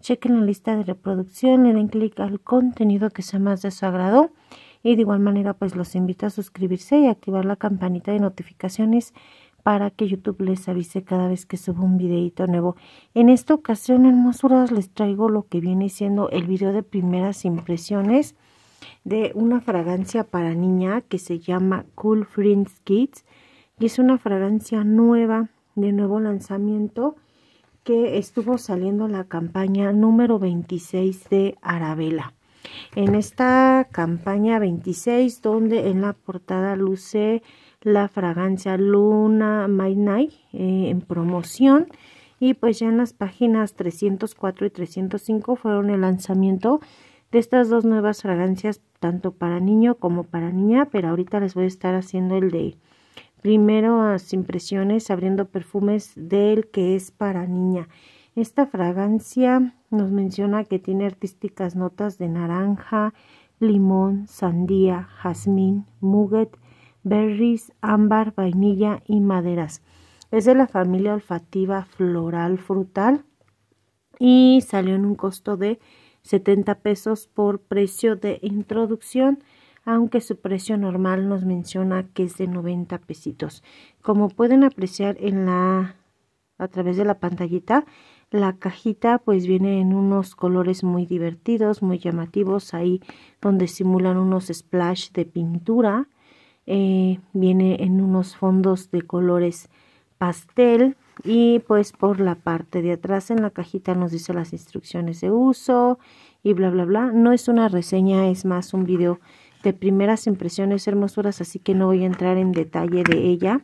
Chequen la lista de reproducción, le den clic al contenido que sea más de su agrado y de igual manera pues los invito a suscribirse y activar la campanita de notificaciones para que YouTube les avise cada vez que subo un videito nuevo. En esta ocasión, hermosuras, les traigo lo que viene siendo el video de primeras impresiones de una fragancia para niña que se llama Cool Friends Kids y es una fragancia nueva de nuevo lanzamiento que estuvo saliendo la campaña número 26 de Arabella. En esta campaña 26, donde en la portada luce la fragancia Luna My Night eh, en promoción, y pues ya en las páginas 304 y 305 fueron el lanzamiento de estas dos nuevas fragancias, tanto para niño como para niña, pero ahorita les voy a estar haciendo el de Primero las impresiones abriendo perfumes del que es para niña. Esta fragancia nos menciona que tiene artísticas notas de naranja, limón, sandía, jazmín, muguet, berries, ámbar, vainilla y maderas. Es de la familia olfativa floral frutal y salió en un costo de 70 pesos por precio de introducción aunque su precio normal nos menciona que es de 90 pesitos. Como pueden apreciar en la a través de la pantallita, la cajita pues viene en unos colores muy divertidos, muy llamativos, ahí donde simulan unos splash de pintura, eh, viene en unos fondos de colores pastel y pues por la parte de atrás en la cajita nos dice las instrucciones de uso y bla bla bla. No es una reseña, es más un video de primeras impresiones hermosuras, así que no voy a entrar en detalle de ella.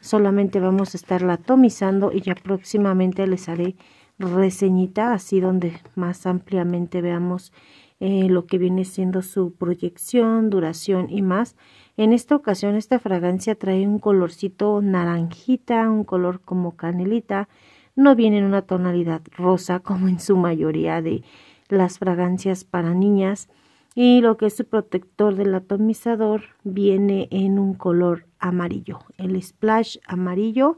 Solamente vamos a estarla atomizando y ya próximamente les haré reseñita, así donde más ampliamente veamos eh, lo que viene siendo su proyección, duración y más. En esta ocasión esta fragancia trae un colorcito naranjita, un color como canelita, no viene en una tonalidad rosa como en su mayoría de las fragancias para niñas y lo que es su protector del atomizador viene en un color amarillo el splash amarillo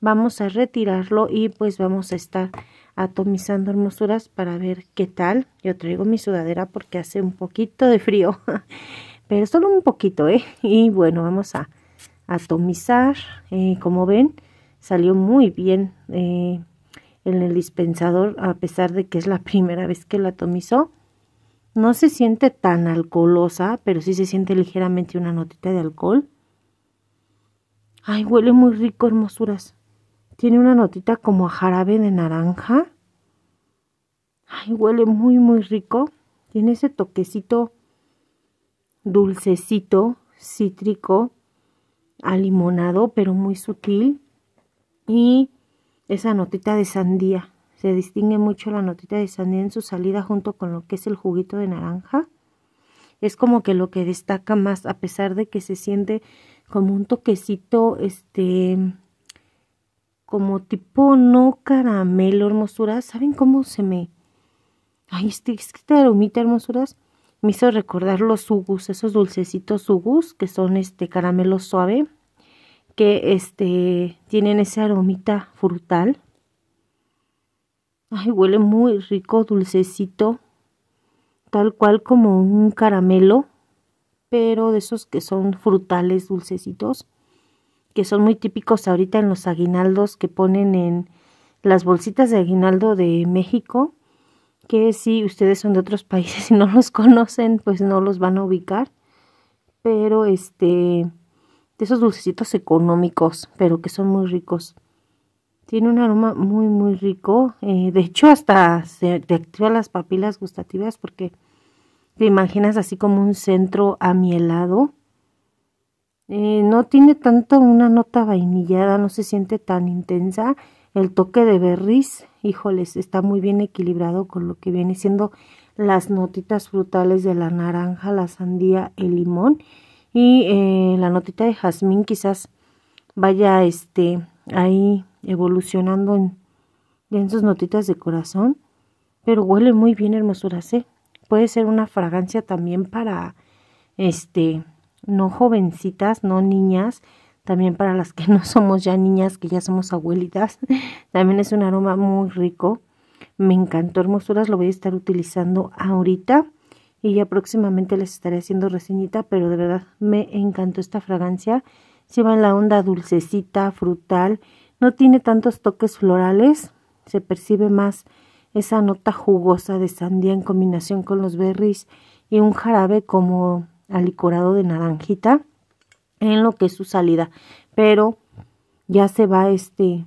vamos a retirarlo y pues vamos a estar atomizando hermosuras para ver qué tal yo traigo mi sudadera porque hace un poquito de frío pero solo un poquito eh y bueno vamos a atomizar eh, como ven salió muy bien eh, en el dispensador a pesar de que es la primera vez que lo atomizó no se siente tan alcoholosa, pero sí se siente ligeramente una notita de alcohol. Ay, huele muy rico, hermosuras. Tiene una notita como a jarabe de naranja. Ay, huele muy, muy rico. Tiene ese toquecito dulcecito, cítrico, alimonado, pero muy sutil. Y esa notita de sandía. Se distingue mucho la notita de sandía en su salida junto con lo que es el juguito de naranja. Es como que lo que destaca más, a pesar de que se siente como un toquecito, este, como tipo no caramelo, hermosuras. ¿Saben cómo se me... Ay, este, este aromita, hermosuras, me hizo recordar los hugus esos dulcecitos hugus que son este caramelo suave, que este, tienen ese aromita frutal. Ay, huele muy rico, dulcecito, tal cual como un caramelo, pero de esos que son frutales dulcecitos, que son muy típicos ahorita en los aguinaldos que ponen en las bolsitas de aguinaldo de México, que si ustedes son de otros países y no los conocen, pues no los van a ubicar, pero este, de esos dulcecitos económicos, pero que son muy ricos. Tiene un aroma muy, muy rico. Eh, de hecho, hasta se te activa las papilas gustativas porque te imaginas así como un centro amielado. Eh, no tiene tanto una nota vainillada, no se siente tan intensa. El toque de berriz, híjoles, está muy bien equilibrado con lo que viene siendo las notitas frutales de la naranja, la sandía, el limón y eh, la notita de jazmín quizás vaya este ahí evolucionando en sus notitas de corazón, pero huele muy bien hermosura Puede ser una fragancia también para este no jovencitas, no niñas, también para las que no somos ya niñas, que ya somos abuelitas. también es un aroma muy rico. Me encantó hermosuras, lo voy a estar utilizando ahorita y ya próximamente les estaré haciendo reseñita, pero de verdad me encantó esta fragancia. Si va en la onda dulcecita, frutal, no tiene tantos toques florales, se percibe más esa nota jugosa de sandía en combinación con los berries y un jarabe como alicorado de naranjita en lo que es su salida. Pero ya se va este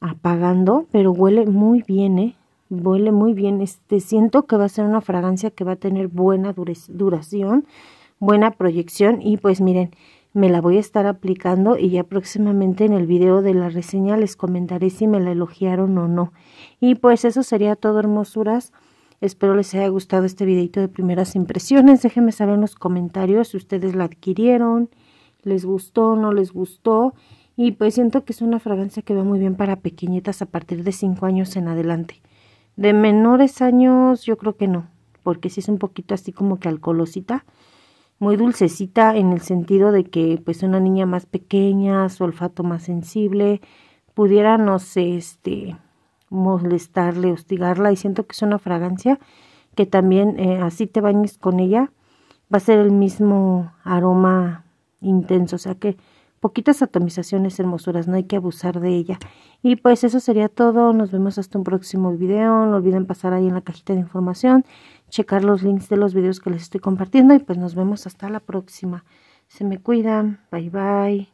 apagando, pero huele muy bien, ¿eh? Huele muy bien. Este, siento que va a ser una fragancia que va a tener buena duración, buena proyección y pues miren, me la voy a estar aplicando y ya próximamente en el video de la reseña les comentaré si me la elogiaron o no. Y pues eso sería todo, hermosuras. Espero les haya gustado este videito de primeras impresiones. Déjenme saber en los comentarios si ustedes la adquirieron, les gustó, no les gustó. Y pues siento que es una fragancia que va muy bien para pequeñitas a partir de 5 años en adelante. De menores años yo creo que no, porque si es un poquito así como que alcoholosita muy dulcecita en el sentido de que pues una niña más pequeña, su olfato más sensible, pudiera, no sé, este, molestarle, hostigarla y siento que es una fragancia que también eh, así te bañes con ella, va a ser el mismo aroma intenso, o sea que poquitas atomizaciones hermosuras, no hay que abusar de ella. Y pues eso sería todo, nos vemos hasta un próximo video, no olviden pasar ahí en la cajita de información, checar los links de los videos que les estoy compartiendo y pues nos vemos hasta la próxima. Se me cuidan, bye bye.